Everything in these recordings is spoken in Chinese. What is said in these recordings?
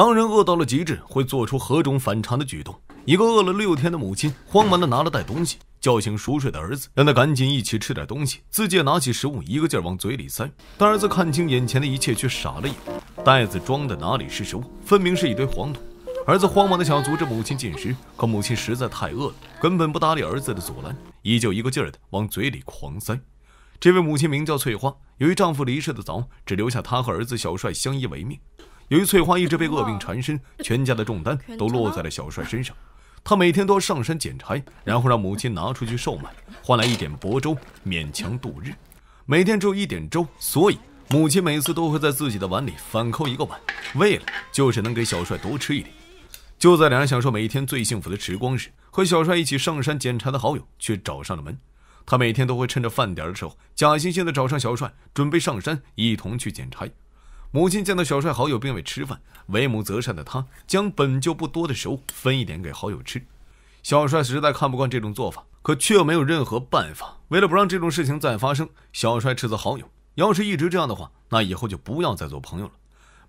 狼人饿到了极致，会做出何种反常的举动？一个饿了六天的母亲慌忙地拿了袋东西，叫醒熟睡的儿子，让他赶紧一起吃点东西。自己也拿起食物，一个劲儿往嘴里塞。但儿子看清眼前的一切，却傻了眼：袋子装的哪里是食物，分明是一堆黄土。儿子慌忙地想阻止母亲进食，可母亲实在太饿了，根本不搭理儿子的阻拦，依旧一个劲儿地往嘴里狂塞。这位母亲名叫翠花，由于丈夫离世得早，只留下她和儿子小帅相依为命。由于翠花一直被恶病缠身，全家的重担都落在了小帅身上。他每天都要上山捡柴，然后让母亲拿出去售卖，换来一点薄粥，勉强度日。每天只有一点粥，所以母亲每次都会在自己的碗里反扣一个碗，为了就是能给小帅多吃一点。就在两人享受每天最幸福的时光时，和小帅一起上山捡柴的好友却找上了门。他每天都会趁着饭点的时候，假惺惺的找上小帅，准备上山一同去捡柴。母亲见到小帅好友并未吃饭，为母则善的他将本就不多的食物分一点给好友吃。小帅实在看不惯这种做法，可却又没有任何办法。为了不让这种事情再发生，小帅斥责好友：“要是一直这样的话，那以后就不要再做朋友了。”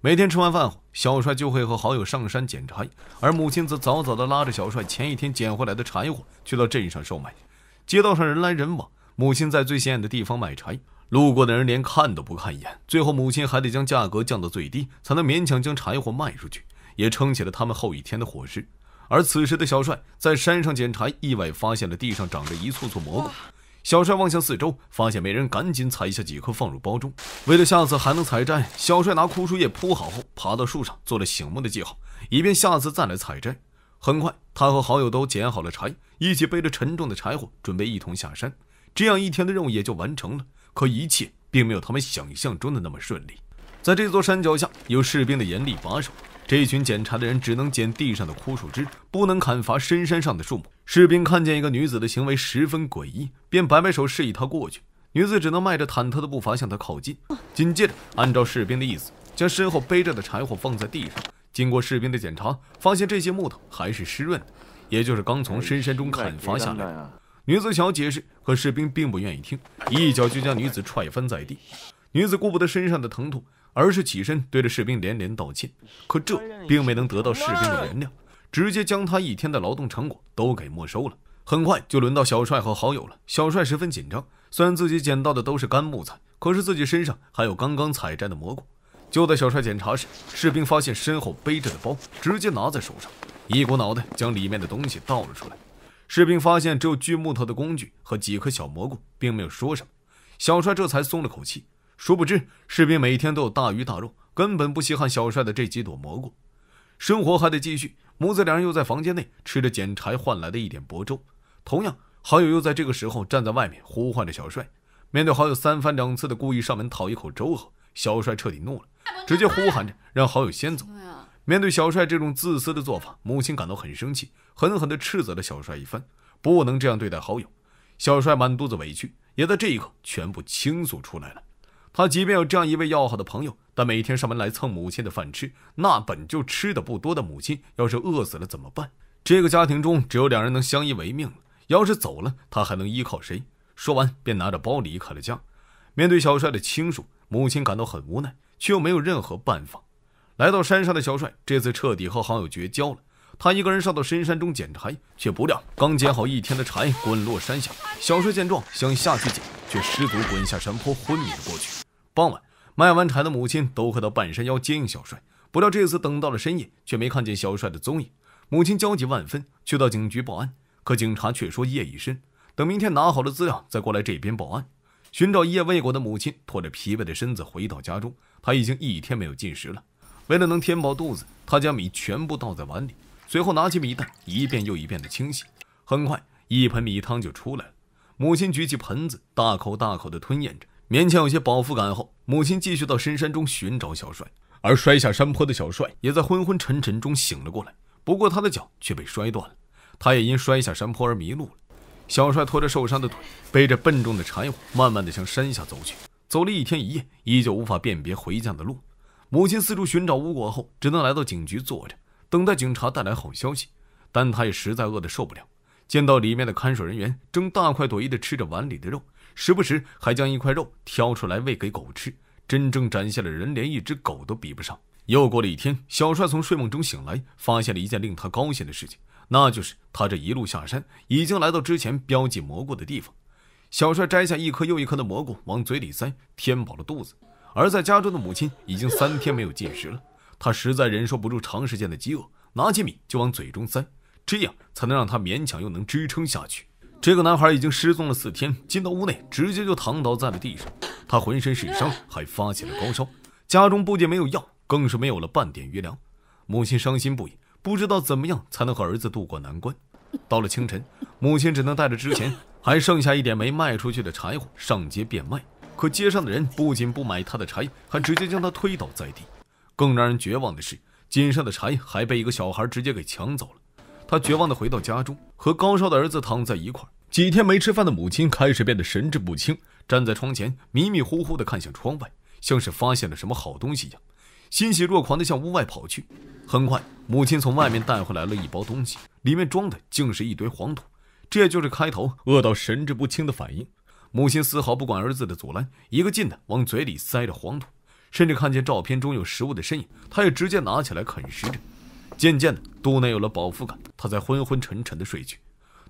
每天吃完饭后，小帅就会和好友上山捡柴，而母亲则早早地拉着小帅前一天捡回来的柴火去到镇上售卖。街道上人来人往，母亲在最显眼的地方卖柴。路过的人连看都不看一眼，最后母亲还得将价格降到最低，才能勉强将柴火卖出去，也撑起了他们后一天的伙食。而此时的小帅在山上捡柴，意外发现了地上长着一簇簇蘑菇。小帅望向四周，发现没人，赶紧采下几颗放入包中。为了下次还能采摘，小帅拿枯树叶铺好后，爬到树上做了醒目的记号，以便下次再来采摘。很快，他和好友都捡好了柴，一起背着沉重的柴火，准备一同下山。这样一天的任务也就完成了。可一切并没有他们想象中的那么顺利。在这座山脚下，有士兵的严厉把守。这群检查的人只能捡地上的枯树枝，不能砍伐深山上的树木。士兵看见一个女子的行为十分诡异，便摆摆手示意她过去。女子只能迈着忐忑的步伐向他靠近。紧接着，按照士兵的意思，将身后背着的柴火放在地上。经过士兵的检查，发现这些木头还是湿润的，也就是刚从深山中砍伐下来。女子想要解释，可士兵并不愿意听，一脚就将女子踹翻在地。女子顾不得身上的疼痛，而是起身对着士兵连连道歉，可这并没能得到士兵的原谅，直接将他一天的劳动成果都给没收了。很快就轮到小帅和好友了，小帅十分紧张，虽然自己捡到的都是干木材，可是自己身上还有刚刚采摘的蘑菇。就在小帅检查时，士兵发现身后背着的包，直接拿在手上，一股脑袋将里面的东西倒了出来。士兵发现只有锯木头的工具和几颗小蘑菇，并没有说什么，小帅这才松了口气。殊不知，士兵每天都有大鱼大肉，根本不稀罕小帅的这几朵蘑菇。生活还得继续，母子两人又在房间内吃着捡柴换来的一点薄粥。同样，好友又在这个时候站在外面呼唤着小帅。面对好友三番两次的故意上门讨一口粥喝，小帅彻底怒了，直接呼喊着让好友先走。面对小帅这种自私的做法，母亲感到很生气，狠狠地斥责了小帅一番，不能这样对待好友。小帅满肚子委屈，也在这一刻全部倾诉出来了。他即便有这样一位要好的朋友，但每天上门来蹭母亲的饭吃，那本就吃的不多的母亲，要是饿死了怎么办？这个家庭中只有两人能相依为命了，要是走了，他还能依靠谁？说完便拿着包离开了家。面对小帅的倾诉，母亲感到很无奈，却又没有任何办法。来到山上的小帅，这次彻底和好友绝交了。他一个人上到深山中捡柴，却不料刚捡好一天的柴滚落山下。小帅见状想下去捡，却失足滚下山坡，昏迷了过去。傍晚，卖完柴的母亲都快到半山腰接应小帅，不料这次等到了深夜，却没看见小帅的踪影。母亲焦急万分，去到警局报案，可警察却说夜已深，等明天拿好了资料再过来这边报案。寻找一夜未果的母亲，拖着疲惫的身子回到家中，她已经一天没有进食了。为了能填饱肚子，他将米全部倒在碗里，随后拿起米袋，一遍又一遍的清洗。很快，一盆米汤就出来了。母亲举起盆子，大口大口地吞咽着，勉强有些饱腹感后，母亲继续到深山中寻找小帅。而摔下山坡的小帅也在昏昏沉沉中醒了过来，不过他的脚却被摔断了，他也因摔下山坡而迷路了。小帅拖着受伤的腿，背着笨重的柴火，慢慢地向山下走去。走了一天一夜，依旧无法辨别回家的路。母亲四处寻找无果后，只能来到警局坐着，等待警察带来好消息。但她也实在饿得受不了，见到里面的看守人员正大快朵颐地吃着碗里的肉，时不时还将一块肉挑出来喂给狗吃，真正展现了人连一只狗都比不上。又过了一天，小帅从睡梦中醒来，发现了一件令他高兴的事情，那就是他这一路下山已经来到之前标记蘑菇的地方。小帅摘下一颗又一颗的蘑菇往嘴里塞，填饱了肚子。而在家中的母亲已经三天没有进食了，她实在忍受不住长时间的饥饿，拿起米就往嘴中塞，这样才能让她勉强又能支撑下去。这个男孩已经失踪了四天，进到屋内直接就躺倒在了地上，他浑身是伤，还发起了高烧。家中不仅没有药，更是没有了半点余粮，母亲伤心不已，不知道怎么样才能和儿子度过难关。到了清晨，母亲只能带着之前还剩下一点没卖出去的柴火上街变卖。可街上的人不仅不买他的柴，还直接将他推倒在地。更让人绝望的是，肩上的柴还被一个小孩直接给抢走了。他绝望地回到家中，和高烧的儿子躺在一块。几天没吃饭的母亲开始变得神志不清，站在窗前迷迷糊糊地看向窗外，像是发现了什么好东西一样，欣喜若狂地向屋外跑去。很快，母亲从外面带回来了一包东西，里面装的竟是一堆黄土。这就是开头饿到神志不清的反应。母亲丝毫不管儿子的阻拦，一个劲的往嘴里塞着黄土，甚至看见照片中有食物的身影，她也直接拿起来啃食着。渐渐的，肚内有了饱腹感，她才昏昏沉沉的睡去。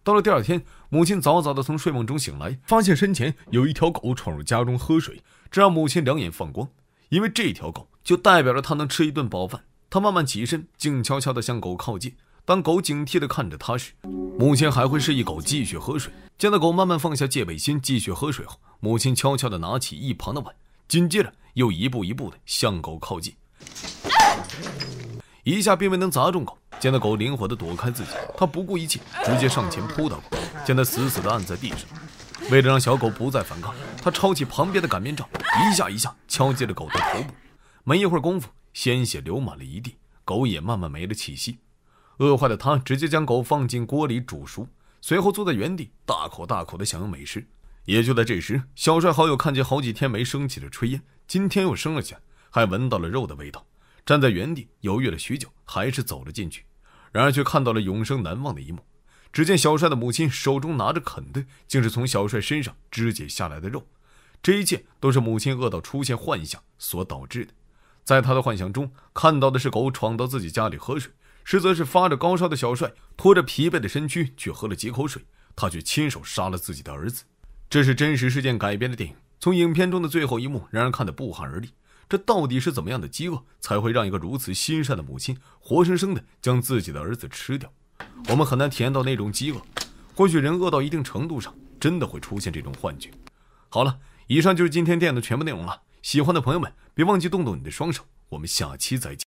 到了第二天，母亲早早的从睡梦中醒来，发现身前有一条狗闯入家中喝水，这让母亲两眼放光，因为这条狗就代表着他能吃一顿饱饭。他慢慢起身，静悄悄地向狗靠近。当狗警惕地看着它时，母亲还会示意狗继续喝水。见到狗慢慢放下戒备心，继续喝水后，母亲悄悄地拿起一旁的碗，紧接着又一步一步地向狗靠近。一下并未能砸中狗，见到狗灵活地躲开自己，他不顾一切，直接上前扑倒狗，将它死死地按在地上。为了让小狗不再反抗，他抄起旁边的擀面杖，一下一下敲击着狗的头部。没一会儿功夫，鲜血流满了一地，狗也慢慢没了气息。饿坏的他直接将狗放进锅里煮熟，随后坐在原地大口大口的享用美食。也就在这时，小帅好友看见好几天没升起的炊烟，今天又升了起来，还闻到了肉的味道。站在原地犹豫了许久，还是走了进去。然而却看到了永生难忘的一幕：只见小帅的母亲手中拿着啃的，竟是从小帅身上肢解下来的肉。这一切都是母亲饿到出现幻想所导致的。在他的幻想中，看到的是狗闯到自己家里喝水。实则是发着高烧的小帅，拖着疲惫的身躯去喝了几口水，他却亲手杀了自己的儿子。这是真实事件改编的电影，从影片中的最后一幕让人看得不寒而栗。这到底是怎么样的饥饿，才会让一个如此心善的母亲，活生生的将自己的儿子吃掉？我们很难体验到那种饥饿，或许人饿到一定程度上，真的会出现这种幻觉。好了，以上就是今天电影的全部内容了。喜欢的朋友们，别忘记动动你的双手。我们下期再见。